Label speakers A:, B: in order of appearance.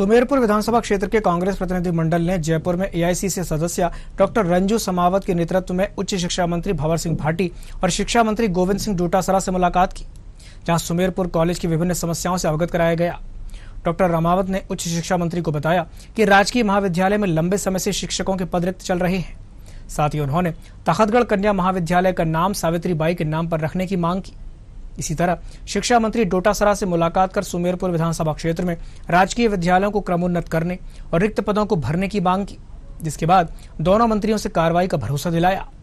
A: सुमेरपुर विधानसभा क्षेत्र के कांग्रेस प्रतिनिधि मंडल ने जयपुर में एआईसीसी सदस्य डॉक्टर रंजू समावत के नेतृत्व में उच्च शिक्षा मंत्री भंवर सिंह भाटी और शिक्षा मंत्री गोविंद सिंह डोटासरा से मुलाकात की जहां सुमेरपुर कॉलेज की विभिन्न समस्याओं से अवगत कराया गया डॉक्टर रामावत ने उच्च शिक्षा मंत्री को बताया कि राजकीय महाविद्यालय में लंबे समय से शिक्षकों के पद रिक्त चल रहे हैं साथ ही उन्होंने तखतगढ़ कन्या महाविद्यालय का नाम सावित्री बाई के नाम पर रखने की मांग की इसी तरह शिक्षा मंत्री डोटासरा से मुलाकात कर सुमेरपुर विधानसभा क्षेत्र में राजकीय विद्यालयों को क्रमोन्नत करने और रिक्त पदों को भरने की मांग की जिसके बाद दोनों मंत्रियों से कार्रवाई का भरोसा दिलाया